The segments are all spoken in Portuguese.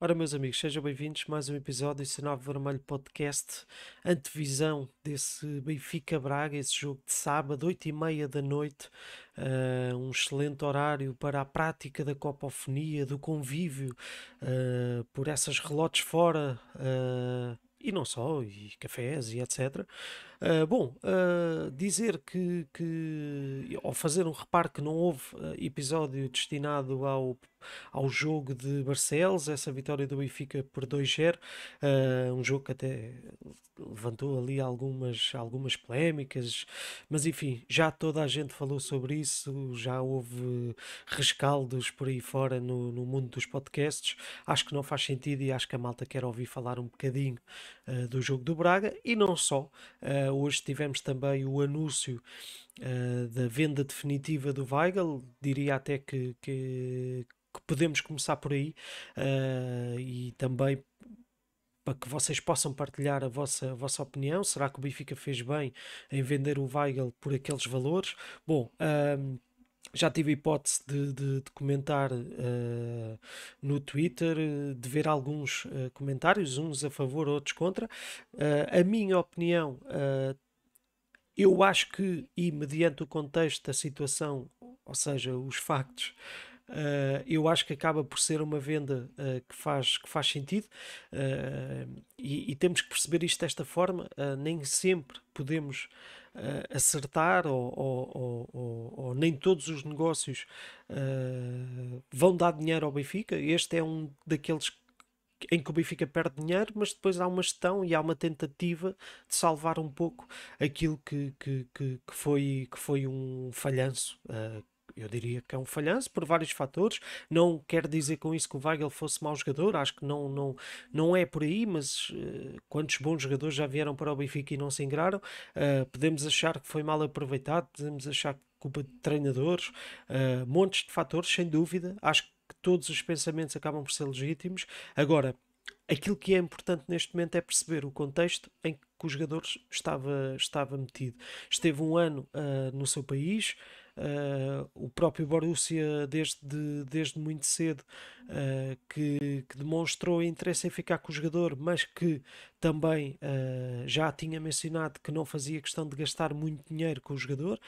Ora, meus amigos, sejam bem-vindos a mais um episódio do Sinal Vermelho Podcast, antevisão desse Benfica-Braga, esse jogo de sábado, 8 e meia da noite, uh, um excelente horário para a prática da copofonia, do convívio, uh, por essas relotes fora, uh, e não só, e cafés e etc., eh, bom, uh, dizer que, que, ou fazer um reparo que não houve eh, episódio destinado ao, ao jogo de Barcelos, essa vitória do Benfica por 2-0, uh, um jogo que até levantou ali algumas, algumas polémicas, mas enfim, já toda a gente falou sobre isso, já houve rescaldos por aí fora no, no mundo dos podcasts, acho que não faz sentido e acho que a malta quer ouvir falar um bocadinho do jogo do Braga e não só hoje tivemos também o anúncio uh, da venda definitiva do Weigel, diria até que, que, que podemos começar por aí uh, e também para que vocês possam partilhar a vossa, a vossa opinião. Será que o Benfica fez bem em vender o Weigel por aqueles valores? Bom. Ehm, já tive hipótese de, de, de comentar uh, no Twitter, eh, de ver alguns uh, comentários, uns a favor, outros contra. Uh, a minha opinião, eu acho que, e mediante o contexto da situação, ou seja, os factos, Uh, eu acho que acaba por ser uma venda uh, que, faz, que faz sentido uh, e, e, temos que perceber isto desta forma. nem sempre podemos acertar ou, ou, ou, ou, nem todos os negócios vão dar dinheiro ao Benfica. Este é um daqueles em que o Benfica perde dinheiro, mas depois há uma gestão e há uma tentativa de salvar um pouco aquilo que, que, que, que foi, que foi um falhanço uh, eu diria que é um falhanço por vários fatores. Não quero dizer com isso que o Weigl fosse mau jogador, acho que não, não, não é por aí, mas uh, quantos bons jogadores já vieram para o Benfica e não se ingraram? Uh, podemos achar que foi mal aproveitado, podemos achar que culpa de treinadores, uh, montes de fatores, sem dúvida. Acho que todos os pensamentos acabam por ser legítimos. Agora, aquilo que é importante neste momento é perceber o contexto em que o jogador estava, estava metido. Esteve um ano uh, no seu país. Uh, o próprio Borussia, desde, desde muito cedo, uh, que, que, demonstrou interesse em ficar com o jogador, mas que também uh, já tinha mencionado que não fazia questão de gastar muito dinheiro com o jogador.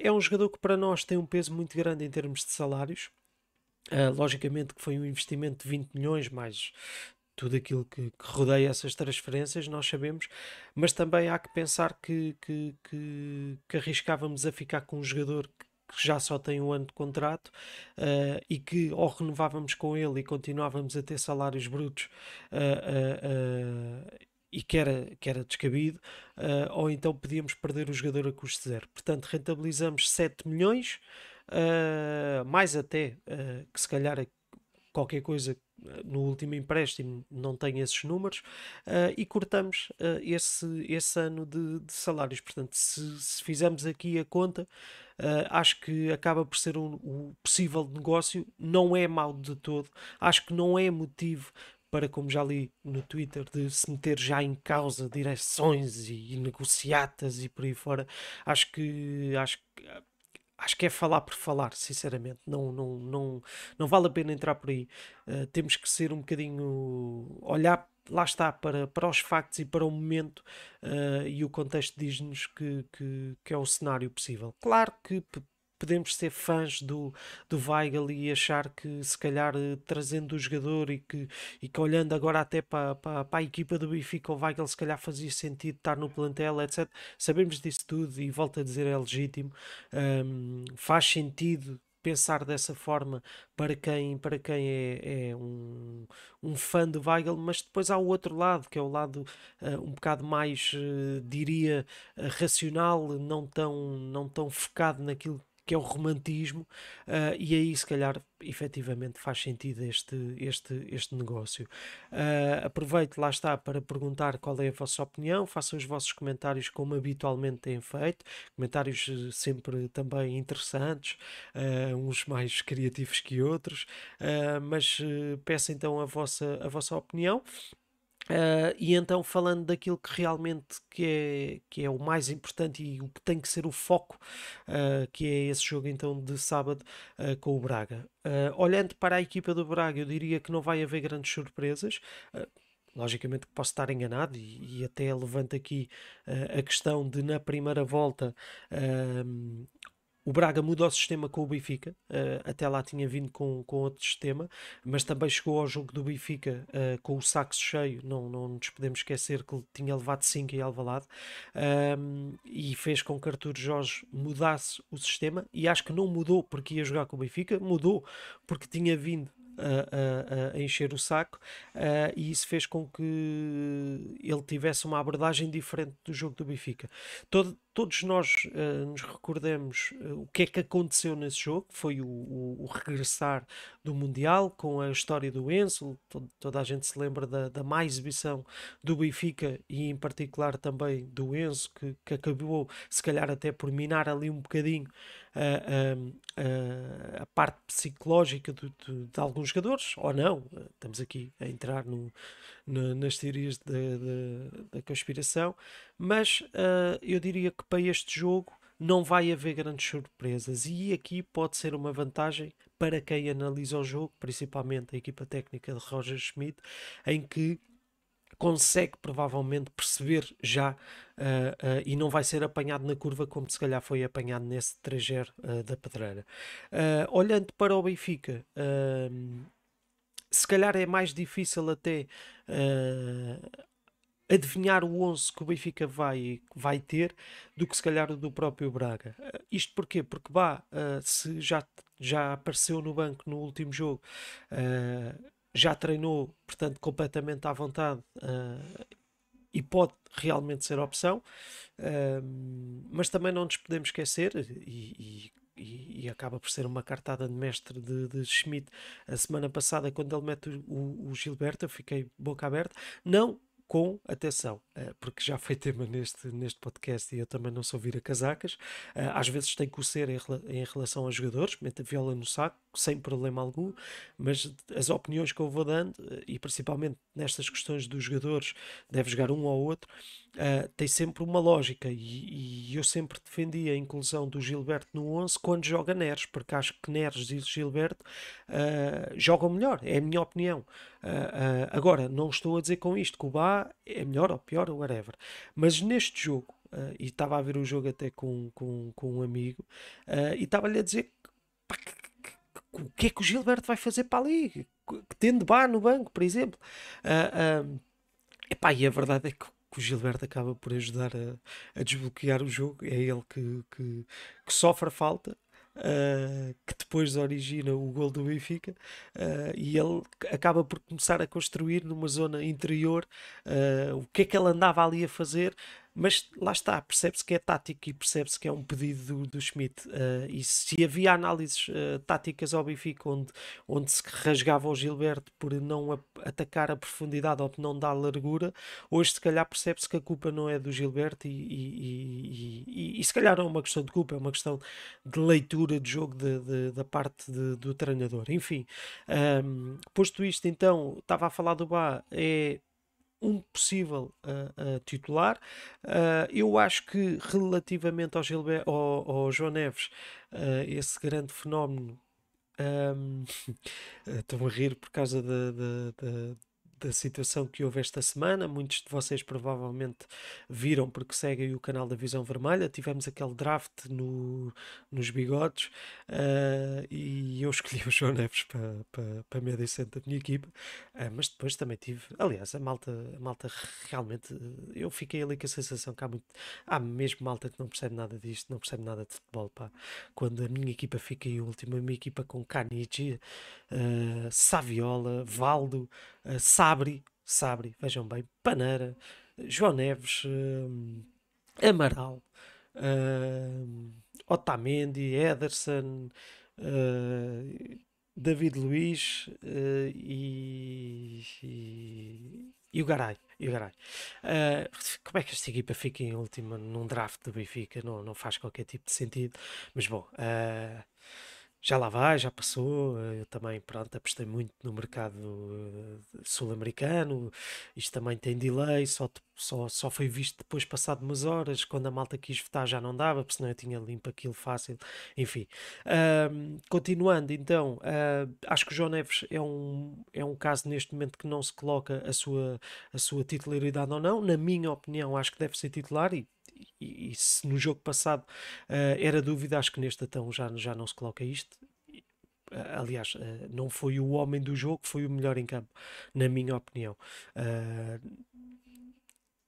é um jogador que para nós tem um peso muito grande em termos de salários. Uh, logicamente que foi um investimento de 20 milhões, mais tudo aquilo que, que, rodeia essas transferências, nós sabemos, mas também há que pensar que, que, que, que arriscávamos a ficar com um jogador que que já só tem um ano de contrato uh, e que ou renovávamos com ele e continuávamos a ter salários brutos uh, uh, e que era, que era descabido, ou então podíamos perder o jogador a custo zero. Portanto, rentabilizamos 7 milhões, mais até que se calhar é qualquer coisa no último empréstimo não tem esses números uh, e cortamos uh, esse, esse ano de, de salários. Portanto, se, se, fizermos aqui a conta, uh, acho que acaba por ser um, um possível negócio, não é mau de todo, acho que não é motivo para, como já li no Twitter, de se meter já em causa direções e, e negociatas e por aí fora. Acho que, acho que acho que é falar por falar, sinceramente. Não, não, não, não vale a pena entrar por aí. Uh, temos que ser um bocadinho. olhar, lá está, para, para os factos e para o momento uh, e o contexto diz-nos que, que, que, é o cenário possível. Claro que podemos ser fãs do, do Weigl e achar que se calhar eh, trazendo o jogador e que, e que olhando agora até para, para, para a equipa do Benfica o Weigl se calhar fazia sentido estar no plantel etc, sabemos disso tudo e volto a dizer é legítimo um, faz sentido pensar dessa forma para quem, para quem é, é um, um, fã do Weigl, mas depois há o outro lado, que é o lado uh, um bocado mais, uh, diria, uh, racional, não tão, não tão focado naquilo que é o romantismo, uh, e aí se calhar efetivamente faz sentido este, este, este negócio. Uh, aproveito, lá está, para perguntar qual é a vossa opinião, façam os vossos comentários como habitualmente têm feito, comentários eh, sempre também interessantes, uh, uns mais criativos que outros, mas eh, peço então a vossa, a vossa opinião. Uh, e então falando daquilo que realmente que é, que é o mais importante e o que tem que ser o foco, uh, que é esse jogo então de sábado uh, com o Braga. olhando para a equipa do Braga, eu diria que não vai haver grandes surpresas. Logicamente que posso estar enganado e, e até levanto aqui a questão de na primeira volta o Braga mudou o sistema com o Benfica, uh, até lá tinha vindo com, com outro sistema, mas também chegou ao jogo do Benfica uh, com o saco cheio, não, não nos podemos esquecer que ele tinha levado 5 em Alvalade, um, ehm, e fez com que Artur Jorge mudasse o sistema, e acho que não mudou porque ia jogar com o Benfica, mudou porque tinha vindo a, a, a encher o saco, uh, e isso fez com que ele tivesse uma abordagem diferente do jogo do Benfica. Todo, todos nós uh, nos recordamos uh, o que é que aconteceu nesse jogo, foi o, o, o, regressar do Mundial com a história do Enzo, todo, toda a gente se lembra da, da má exibição do Benfica e em particular também do Enzo, que, que acabou se calhar até por minar ali um bocadinho a, a, a parte psicológica do, do, de, alguns jogadores, ou não, eh, estamos aqui a entrar no, no, nas teorias da conspiração, mas uh, eu diria que para este jogo não vai haver grandes surpresas e aqui pode ser uma vantagem para quem analisa o jogo, principalmente a equipa técnica de Roger Schmidt, em que consegue provavelmente perceber já uh, uh, e não vai ser apanhado na curva como se calhar foi apanhado nesse 3-0 uh, ah, da Pedreira. olhando para o Benfica, se calhar é mais difícil até adivinhar o 11 que o Benfica vai, vai ter do que se calhar o do próprio Braga. Isto porquê? Porque Bah, se já, já apareceu no banco no último jogo já treinou, portanto, completamente à vontade uh, e pode realmente ser opção, uh, mas também não nos podemos esquecer, e, e, e, acaba por ser uma cartada de mestre de, de Schmidt a semana passada, quando ele mete o, o Gilberto, eu fiquei boca aberta. Não com atenção, eh, porque já foi tema neste, neste podcast e eu também não sou vira casacas. Eh, às vezes tem que o ser em, relação a jogadores, mete a viola no saco, sem problema algum, mas as opiniões que eu vou dando, eh, e principalmente nestas questões dos jogadores, deve jogar um ao outro uh, tem sempre uma lógica e, e, eu sempre defendi a inclusão do Gilberto no 11 quando joga Neres, porque acho que Neres e Gilberto uh, jogam melhor, é a minha opinião. Uh, agora, não estou a dizer com isto que o Bá é melhor ou pior ou whatever, mas neste jogo, e estava a ver o jogo até com, com, com um amigo, e estava-lhe a dizer pá, que, o que é que o Gilberto vai fazer para ali? Que tendo Bá no banco, por exemplo. Epá, e a verdade é que que o Gilberto acaba por ajudar a, a desbloquear o jogo. É ele que, que, que sofre a falta. Uh, que depois origina o gol do Benfica uh, e ele acaba por começar a construir numa zona interior uh, o que é que ele andava ali a fazer mas lá está, percebe-se que é tático e percebe-se que é um pedido do, do Schmidt. Uh, e se havia análises uh, táticas ao Benfica onde, onde se rasgava o Gilberto por não a, atacar a profundidade ou por não dar largura, hoje se calhar percebe-se que a culpa não é do Gilberto e, e, e, e, se calhar não é uma questão de culpa, é uma questão de leitura de jogo de, de, da parte de, do treinador. Enfim, um, ehm, posto isto, então, estava a falar do Bá, é um possível uh, uh, titular. Uh, eu acho que relativamente ao, Gilber ao, ao João Neves, esse grande fenómeno. Um, Estou-me a rir por causa da da situação que houve esta semana. Muitos de vocês provavelmente viram porque seguem o canal da Visão Vermelha. Tivemos aquele draft no, nos bigodes uh, e eu escolhi o João Neves para, para, para média centro da minha equipa, uh, mas depois também tive. Aliás, a malta, a malta realmente. Eh, eu fiquei ali com a sensação que há muito. Há mesmo malta que não percebe nada disto, não percebe nada de futebol, pá. Quando a minha equipa fica em última, a minha equipa com Canici, uh, Saviola, Valdo. Eh, Sabri, Sabri, vejam bem, Paneira, João Neves, uh, Amaral, uh, Otamendi, Ederson, David Luiz e, e, e, o Garay. E o Garay. como é que esta equipa fica em última num draft do Benfica? Não, não faz qualquer tipo de sentido, mas bom. Uh, já lá vai, já passou. Eh, eu também, pronto, apostei muito no mercado eh, sul-americano. Isto também tem delay, só, só, só foi visto depois, passado umas horas. Quando a malta quis votar, já não dava, porque senão eu tinha limpo aquilo fácil. Enfim, continuando, então, uh, acho que o João Neves é um, é um caso neste momento que não se coloca a sua, a sua titularidade ou não. Na minha opinião, acho que deve ser titular e e, e se no jogo passado uh, era dúvida, acho que neste então já, já não se coloca isto. Uh, aliás, uh, não foi o homem do jogo, foi o melhor em campo, na minha opinião.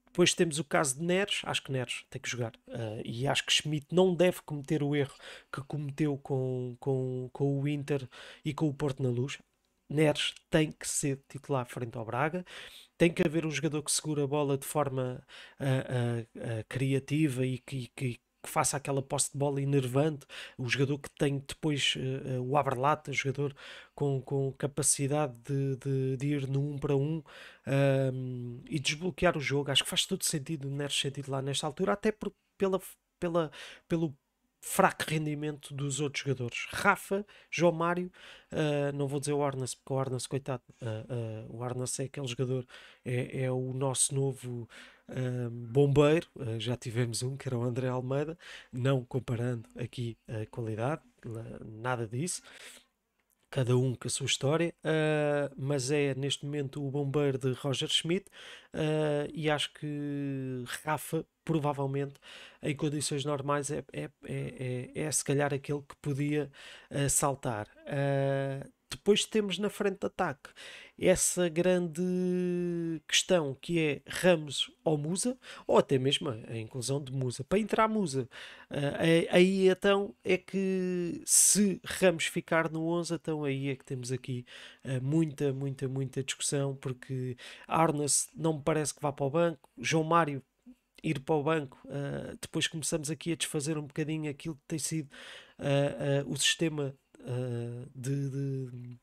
Depois temos o caso de Neres, acho que Neres tem que jogar. Uh, e acho que Schmidt não deve cometer o erro que cometeu com, com, com o Inter e com o Porto na Luz. Neres tem que ser titular frente ao Braga, tem que haver um jogador que segura a bola de forma uh, uh, uh, criativa e que, que, que faça aquela posse de bola enervante, o jogador que tem depois uh, o abrelata, jogador com, com capacidade de, de, de ir no um para um uh, e desbloquear o jogo. Acho que faz todo sentido o Neres ser titular nesta altura, até por, pela, pela, pelo fraco rendimento dos outros jogadores. Rafa, João Mário, uh, não vou dizer o Arnas, porque o Arnas, coitado, uh, uh, o Arnas é aquele jogador, é, é o nosso novo bombeiro. já tivemos um, que era o André Almeida, não comparando aqui a qualidade, nada disso. Cada um com a sua história, mas é neste momento o bombeiro de Roger Schmidt e acho que Rafa provavelmente em condições normais é, é, é, é, é se calhar aquele que podia uh, saltar. Uh, depois temos na frente de ataque essa grande questão que é Ramos ou Musa, ou até mesmo a inclusão de Musa. Para entrar Musa, uh, aí então é que se Ramos ficar no 11, então aí é que temos aqui uh, muita, muita, muita discussão, porque Arnas não me parece que vá para o banco, João Mário ir para o banco. Uh, depois começamos aqui a desfazer um bocadinho aquilo que tem sido uh, o sistema de, de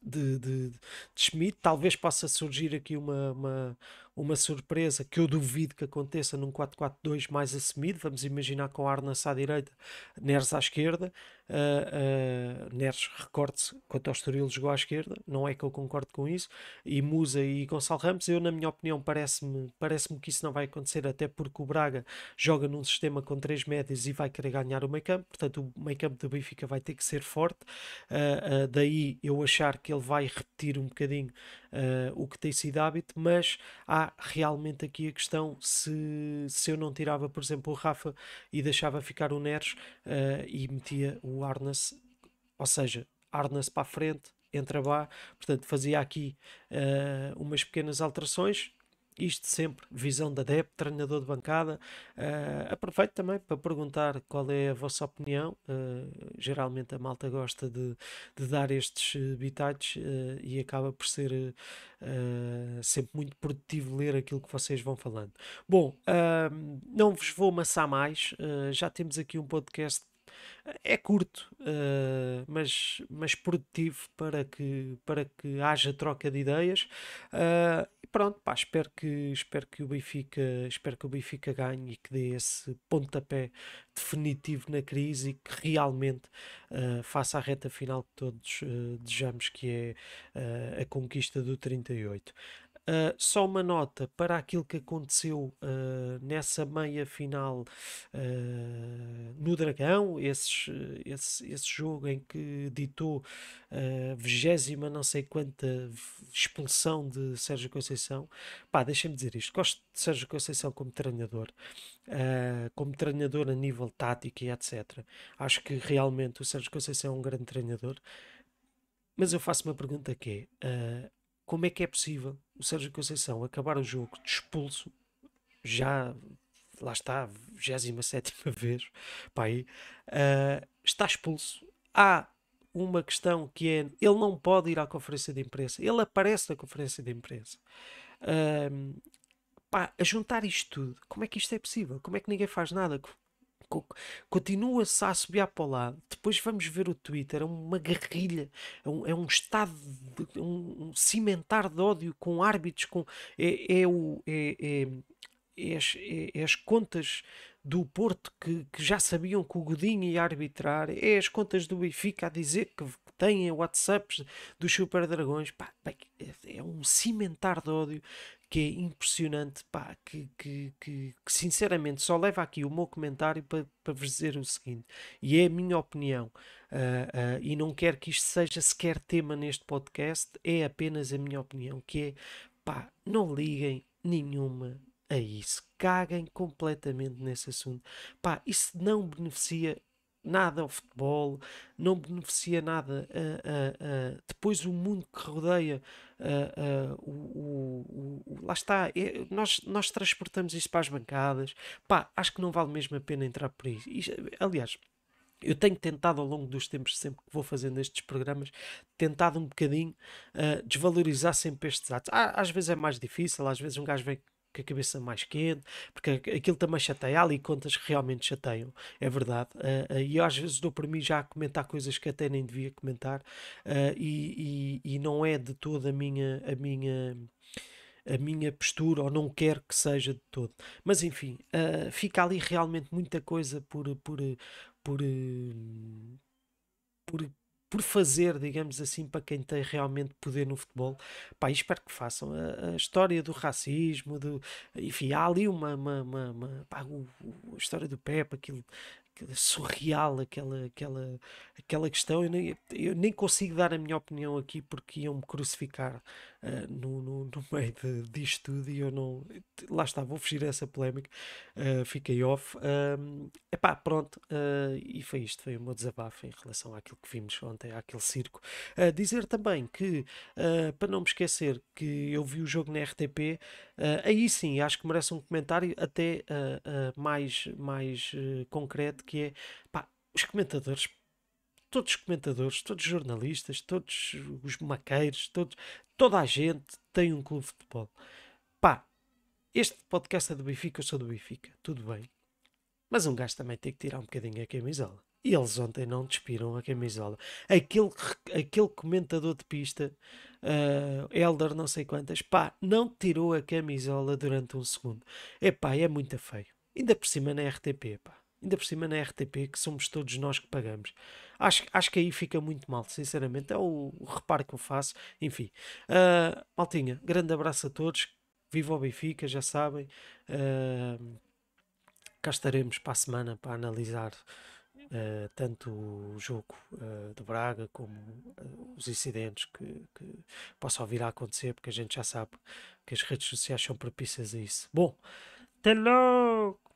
de, de, de Schmidt. Talvez possa surgir aqui uma, uma, uma surpresa que eu duvido que aconteça num 4-4-2 mais assumido. Vamos imaginar com Arnas à direita, Neres à esquerda. Uh, uh, Neres, recorde-se, quanto ao Estoril jogou à esquerda, não é que eu concordo com isso. E Musa e Gonçalo Ramos, eu, na minha opinião, parece-me parece que isso não vai acontecer, até porque o Braga joga num sistema com três médias e vai querer ganhar o meio campo, portanto, o meio campo do Benfica vai ter que ser forte. Uh, daí eu achar que ele vai repetir um bocadinho uh, o que tem sido hábito, mas há realmente aqui a questão se, se eu não tirava, por exemplo, o Rafa e deixava ficar o Neres uh, e metia o Arnas, ou seja, Arnas para a frente, entra Bá, portanto fazia aqui uh, umas pequenas alterações, isto sempre, visão de adepto, treinador de bancada. Uh, aproveito também para perguntar qual é a vossa opinião. Uh, geralmente a malta gosta de, de dar estes ah, bitites uh, e acaba por ser sempre muito produtivo ler aquilo que vocês vão falando. Bom, não vos vou amassar mais. já temos aqui um podcast é curto, uh, mas, mas produtivo para que, para que haja troca de ideias. Uh, e pronto, pá, espero que, espero que o Benfica, espero que o Benfica ganhe e que dê esse pontapé definitivo na crise e que realmente uh, faça a reta final que todos desejamos, que é a conquista do 38. Uh, só uma nota para aquilo que aconteceu uh, nessa meia final uh, no Dragão, esses, esse, esse jogo em que ditou a vigésima não sei quanta expulsão de Sérgio Conceição. Pá, deixem me dizer isto. Gosto de Sérgio Conceição como treinador, como treinador a nível tático e etc. Acho que realmente o Sérgio Conceição é um grande treinador. Mas eu faço uma pergunta que é, uh, como é que é possível o Sérgio Conceição acabar o jogo de expulso, já lá está, 27 vez, pá, aí, uh, está expulso. Há uma questão que é: ele não pode ir à conferência de imprensa, ele aparece na conferência de imprensa. Uh, pá, a juntar isto tudo, como é que isto é possível? Como é que ninguém faz nada? continua-se a subir para lá. Depois vamos ver o Twitter, é uma guerrilha, é um, é um estado, de, é um, cimentar de ódio com árbitros, com, é, é o, é, é, é as, é, é, as, contas do Porto que, que já sabiam que o Godinho ia arbitrar, é as contas do Benfica a dizer que, têm WhatsApps dos Super Dragões. Pá, é, é um cimentar de ódio que é impressionante, pá, que, que, que, que, sinceramente só leva aqui o meu comentário para, para vos dizer o seguinte, e é a minha opinião, uh, uh, e não quero que isto seja sequer tema neste podcast, é apenas a minha opinião, que é, pá, não liguem nenhuma a isso, caguem completamente nesse assunto, pá, isso não beneficia nada ao futebol, não beneficia nada. Uh, uh, uh, depois o mundo que rodeia o, o, o, Lá está, é, nós, nós transportamos isso para as bancadas. Pá, acho que não vale mesmo a pena entrar por aí. aliás, eu tenho tentado ao longo dos tempos, sempre que vou fazendo estes programas, tentado um bocadinho uh, desvalorizar sempre estes atos. Ah, às vezes é mais difícil, às vezes um gajo vem com a cabeça mais quente, porque aquilo também chateia. Há ali contas que realmente chateiam, é verdade. Uh, e às vezes dou por mim já a comentar coisas que até nem devia comentar, ah, e, e, e não é de toda a minha. A minha a minha postura ou não quero que seja de todo. Mas enfim, uh, fica ali realmente muita coisa por por, por, hum, por por fazer, digamos assim, para quem tem realmente poder no futebol. Pá, espero que façam. A, a história do racismo, do, enfim, há ali uma. uma, uma, uma pá, o, o, a história do Pepe, aquilo, aquilo. Surreal aquela, aquela, aquela questão. Eu nem, eu nem consigo dar a minha opinião aqui porque iam me crucificar eh, no, no, no, meio de, disto tudo e eu não. Lá está, vou fugir a essa polémica, uh, fiquei off. Uh, epá, pronto, uh, e foi isto, foi o meu desabafo em relação àquilo que vimos ontem, àquele circo. dizer também que, para não me esquecer, que eu vi o jogo na RTP, aí sim, acho que merece um comentário até mais, mais concreto, que é, pá, os comentadores todos os comentadores, todos os jornalistas, todos os maqueiros, todos, toda a gente tem um clube de futebol. Pá, este podcast é do Benfica, eu sou do Benfica, tudo bem. Mas um gajo também tem que tirar um bocadinho a camisola. E eles ontem não despiram a camisola. Aquele, aquele comentador de pista, uh, Elder não sei quantas, pá, não tirou a camisola durante um segundo. É pá, é muito feio. Ainda por cima na RTP, pá. Ainda por cima na RTP, que somos todos nós que pagamos. Acho, acho que aí fica muito mal, sinceramente. É o, o reparo que eu faço. Enfim, uh, Maltinha, grande abraço a todos. Viva o Benfica, já sabem. Uh, cá estaremos para a semana para analisar uh, tanto o jogo uh, de Braga como os incidentes que, que possam vir a acontecer, porque a gente já sabe que as redes sociais são propícias a isso. Bom, até logo!